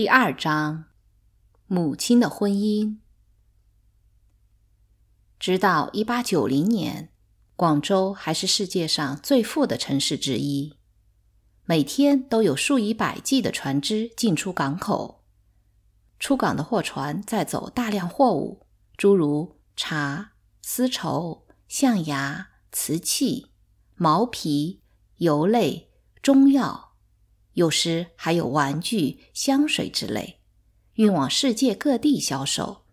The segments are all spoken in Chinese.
第二章，母亲的婚姻。直到一八九零年，广州还是世界上最富的城市之一。每天都有数以百计的船只进出港口，出港的货船载走大量货物，诸如茶、丝绸、象牙、瓷器、毛皮、油类、中药。有时还有玩具、香水之类，运往世界各地销售。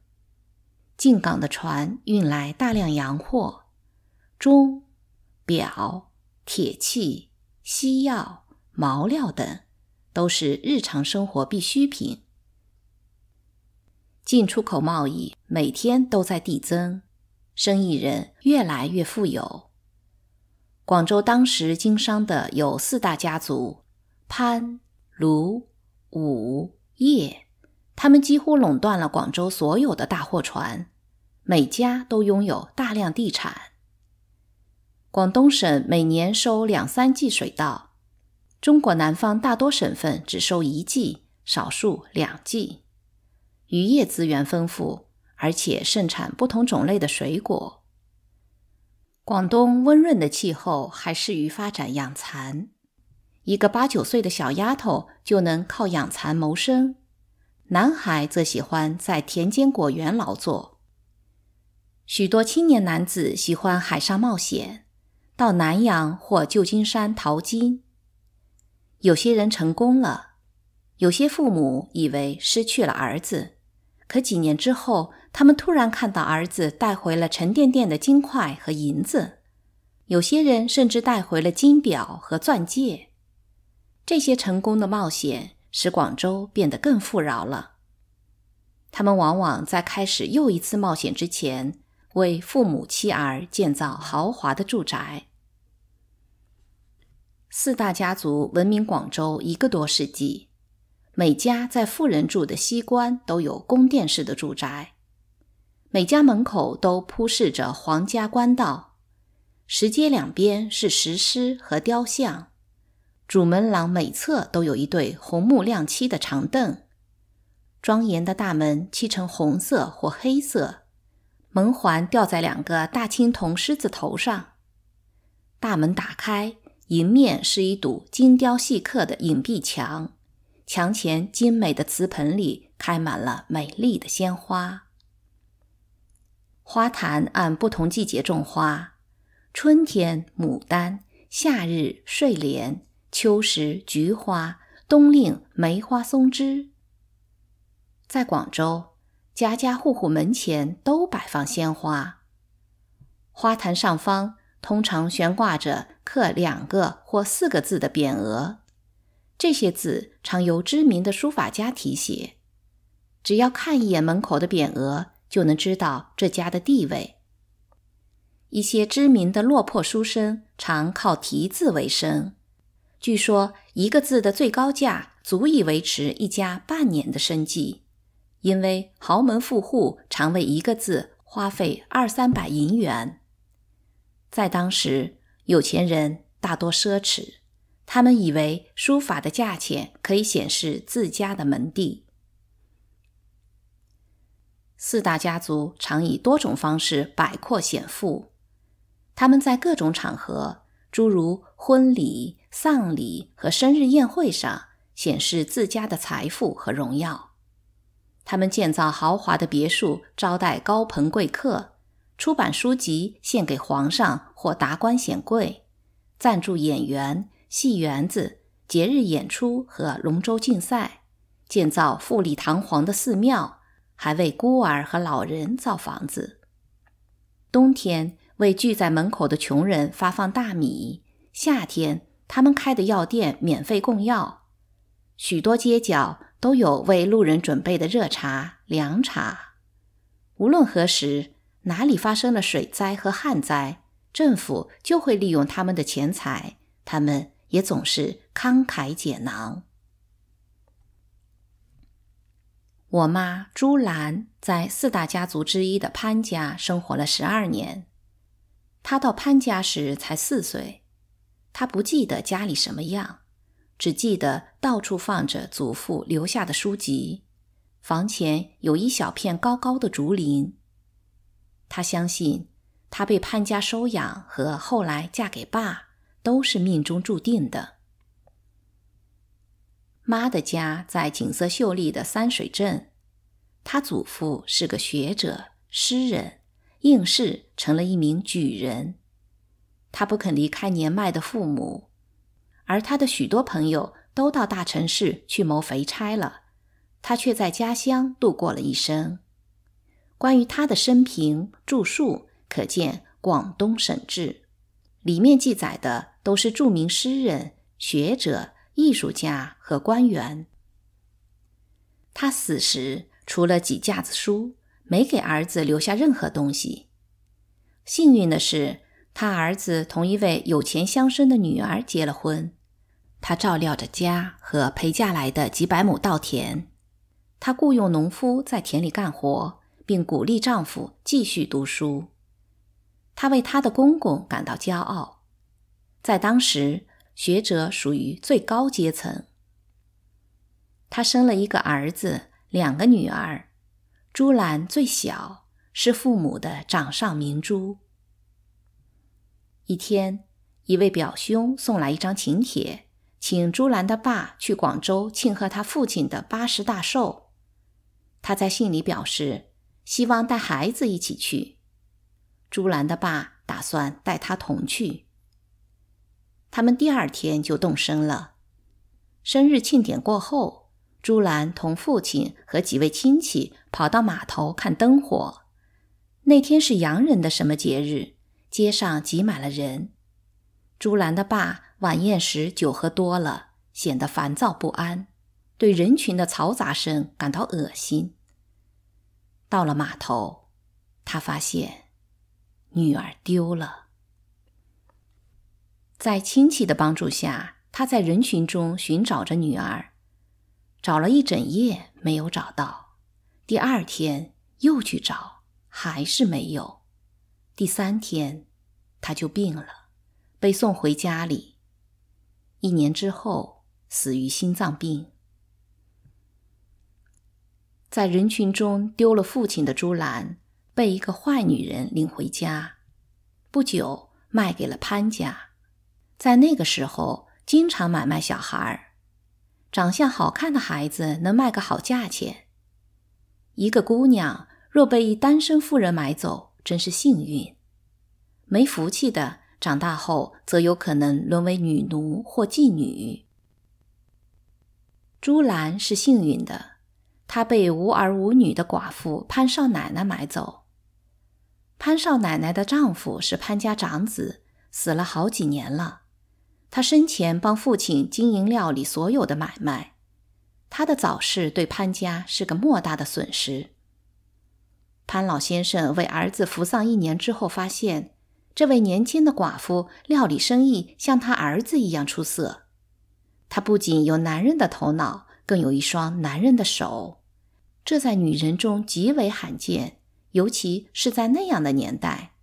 进港的船运来大量洋货，钟、表、铁器、西药、毛料等，都是日常生活必需品。进出口贸易每天都在递增，生意人越来越富有。广州当时经商的有四大家族。潘、卢、伍、叶，他们几乎垄断了广州所有的大货船，每家都拥有大量地产。广东省每年收两三季水稻，中国南方大多省份只收一季，少数两季。渔业资源丰富，而且盛产不同种类的水果。广东温润的气候还适于发展养蚕。一个八九岁的小丫头就能靠养蚕谋生，男孩则喜欢在田间果园劳作。许多青年男子喜欢海上冒险，到南洋或旧金山淘金。有些人成功了，有些父母以为失去了儿子，可几年之后，他们突然看到儿子带回了沉甸甸的金块和银子，有些人甚至带回了金表和钻戒。这些成功的冒险使广州变得更富饶了。他们往往在开始又一次冒险之前，为父母妻儿建造豪华的住宅。四大家族闻名广州一个多世纪，每家在富人住的西关都有宫殿式的住宅，每家门口都铺设着皇家官道，石阶两边是石狮和雕像。主门廊每侧都有一对红木亮漆的长凳。庄严的大门漆成红色或黑色，门环吊在两个大青铜狮子头上。大门打开，迎面是一堵精雕细刻的影壁墙，墙前精美的瓷盆里开满了美丽的鲜花。花坛按不同季节种花，春天牡丹，夏日睡莲。秋时菊花，冬令梅花松枝。在广州，家家户户门前都摆放鲜花，花坛上方通常悬挂着刻两个或四个字的匾额，这些字常由知名的书法家题写。只要看一眼门口的匾额，就能知道这家的地位。一些知名的落魄书生常靠题字为生。据说一个字的最高价足以维持一家半年的生计，因为豪门富户常为一个字花费二三百银元。在当时，有钱人大多奢侈，他们以为书法的价钱可以显示自家的门第。四大家族常以多种方式摆阔显富，他们在各种场合，诸如婚礼。丧礼和生日宴会上显示自家的财富和荣耀，他们建造豪华的别墅招待高朋贵客，出版书籍献给皇上或达官显贵，赞助演员、戏园子、节日演出和龙舟竞赛，建造富丽堂皇的寺庙，还为孤儿和老人造房子。冬天为聚在门口的穷人发放大米，夏天。他们开的药店免费供药，许多街角都有为路人准备的热茶、凉茶。无论何时，哪里发生了水灾和旱灾，政府就会利用他们的钱财，他们也总是慷慨解囊。我妈朱兰在四大家族之一的潘家生活了十二年，她到潘家时才四岁。他不记得家里什么样，只记得到处放着祖父留下的书籍。房前有一小片高高的竹林。他相信，他被潘家收养和后来嫁给爸都是命中注定的。妈的家在景色秀丽的三水镇，他祖父是个学者、诗人，应试成了一名举人。他不肯离开年迈的父母，而他的许多朋友都到大城市去谋肥差了，他却在家乡度过了一生。关于他的生平著述，可见《广东省志》里面记载的都是著名诗人、学者、艺术家和官员。他死时，除了几架子书，没给儿子留下任何东西。幸运的是。她儿子同一位有钱乡绅的女儿结了婚，她照料着家和陪嫁来的几百亩稻田，她雇佣农夫在田里干活，并鼓励丈夫继续读书。她为她的公公感到骄傲，在当时，学者属于最高阶层。她生了一个儿子，两个女儿，朱兰最小，是父母的掌上明珠。一天，一位表兄送来一张请帖，请朱兰的爸去广州庆贺他父亲的八十大寿。他在信里表示希望带孩子一起去。朱兰的爸打算带他同去。他们第二天就动身了。生日庆典过后，朱兰同父亲和几位亲戚跑到码头看灯火。那天是洋人的什么节日？街上挤满了人。朱兰的爸晚宴时酒喝多了，显得烦躁不安，对人群的嘈杂声感到恶心。到了码头，他发现女儿丢了。在亲戚的帮助下，他在人群中寻找着女儿，找了一整夜没有找到。第二天又去找，还是没有。第三天，他就病了，被送回家里。一年之后，死于心脏病。在人群中丢了父亲的朱兰，被一个坏女人领回家，不久卖给了潘家。在那个时候，经常买卖小孩儿，长相好看的孩子能卖个好价钱。一个姑娘若被一单身妇人买走。真是幸运，没福气的长大后则有可能沦为女奴或妓女。朱兰是幸运的，她被无儿无女的寡妇潘少奶奶买走。潘少奶奶的丈夫是潘家长子，死了好几年了。他生前帮父亲经营料理所有的买卖，他的早逝对潘家是个莫大的损失。潘老先生为儿子服丧一年之后，发现这位年轻的寡妇料理生意像他儿子一样出色。她不仅有男人的头脑，更有一双男人的手，这在女人中极为罕见，尤其是在那样的年代。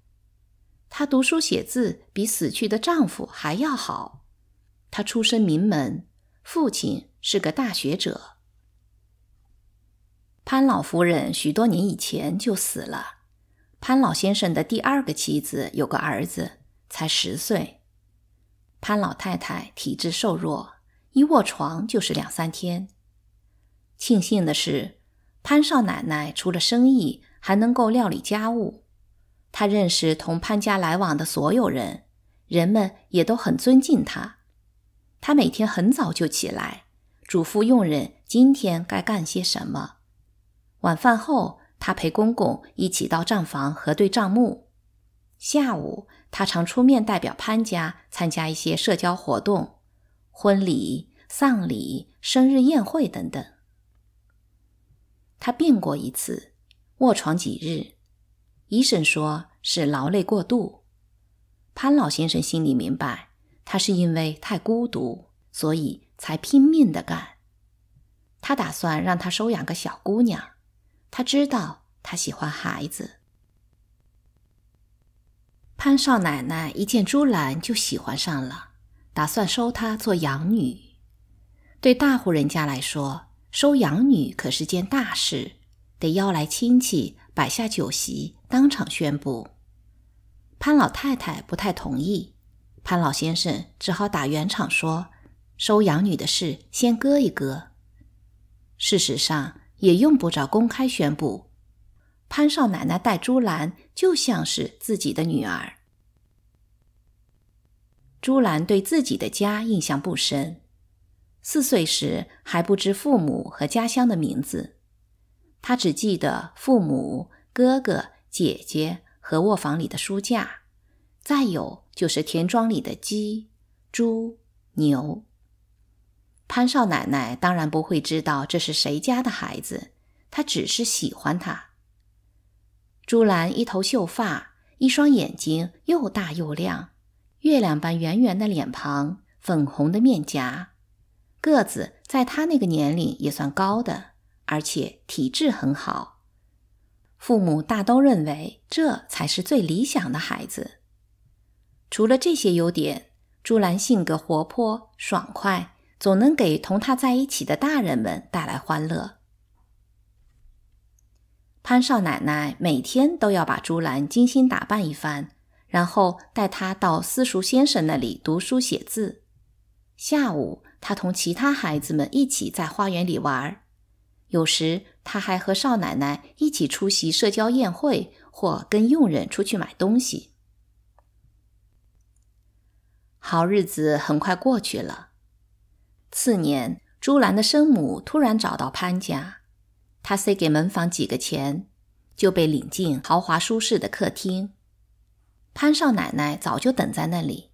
她读书写字比死去的丈夫还要好。她出身名门，父亲是个大学者。潘老夫人许多年以前就死了，潘老先生的第二个妻子有个儿子，才十岁。潘老太太体质瘦弱，一卧床就是两三天。庆幸的是，潘少奶奶除了生意还能够料理家务，她认识同潘家来往的所有人，人们也都很尊敬她。她每天很早就起来，嘱咐佣人今天该干些什么。晚饭后，他陪公公一起到账房核对账目。下午，他常出面代表潘家参加一些社交活动，婚礼、丧礼、生日宴会等等。他病过一次，卧床几日，医生说是劳累过度。潘老先生心里明白，他是因为太孤独，所以才拼命的干。他打算让他收养个小姑娘。他知道他喜欢孩子。潘少奶奶一见朱兰就喜欢上了，打算收她做养女。对大户人家来说，收养女可是件大事，得邀来亲戚，摆下酒席，当场宣布。潘老太太不太同意，潘老先生只好打圆场说，收养女的事先搁一搁。事实上。也用不着公开宣布，潘少奶奶带朱兰就像是自己的女儿。朱兰对自己的家印象不深，四岁时还不知父母和家乡的名字，她只记得父母、哥哥、姐姐和卧房里的书架，再有就是田庄里的鸡、猪、牛。潘少奶奶当然不会知道这是谁家的孩子，她只是喜欢他。朱兰一头秀发，一双眼睛又大又亮，月亮般圆圆的脸庞，粉红的面颊，个子在她那个年龄也算高的，而且体质很好。父母大都认为这才是最理想的孩子。除了这些优点，朱兰性格活泼爽快。总能给同他在一起的大人们带来欢乐。潘少奶奶每天都要把朱兰精心打扮一番，然后带他到私塾先生那里读书写字。下午，他同其他孩子们一起在花园里玩有时，他还和少奶奶一起出席社交宴会，或跟佣人出去买东西。好日子很快过去了。次年，朱兰的生母突然找到潘家，她塞给门房几个钱，就被领进豪华舒适的客厅。潘少奶奶早就等在那里，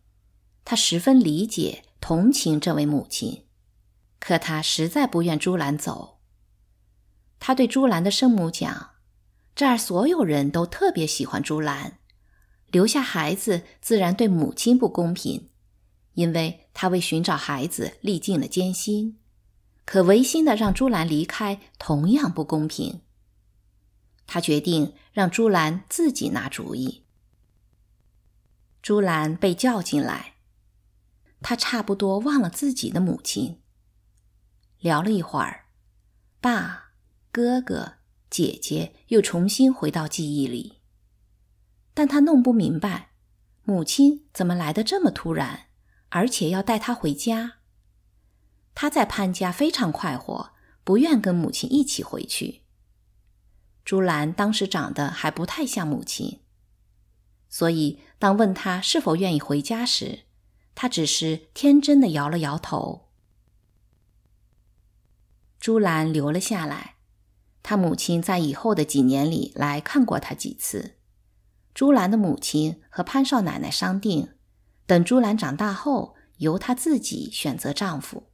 她十分理解同情这位母亲，可她实在不愿朱兰走。她对朱兰的生母讲：“这儿所有人都特别喜欢朱兰，留下孩子自然对母亲不公平。”因为他为寻找孩子历尽了艰辛，可违心的让朱兰离开同样不公平。他决定让朱兰自己拿主意。朱兰被叫进来，他差不多忘了自己的母亲。聊了一会儿，爸、哥哥、姐姐又重新回到记忆里，但他弄不明白，母亲怎么来的这么突然。而且要带他回家。他在潘家非常快活，不愿跟母亲一起回去。朱兰当时长得还不太像母亲，所以当问他是否愿意回家时，他只是天真的摇了摇头。朱兰留了下来。他母亲在以后的几年里来看过他几次。朱兰的母亲和潘少奶奶商定。等朱兰长大后，由她自己选择丈夫。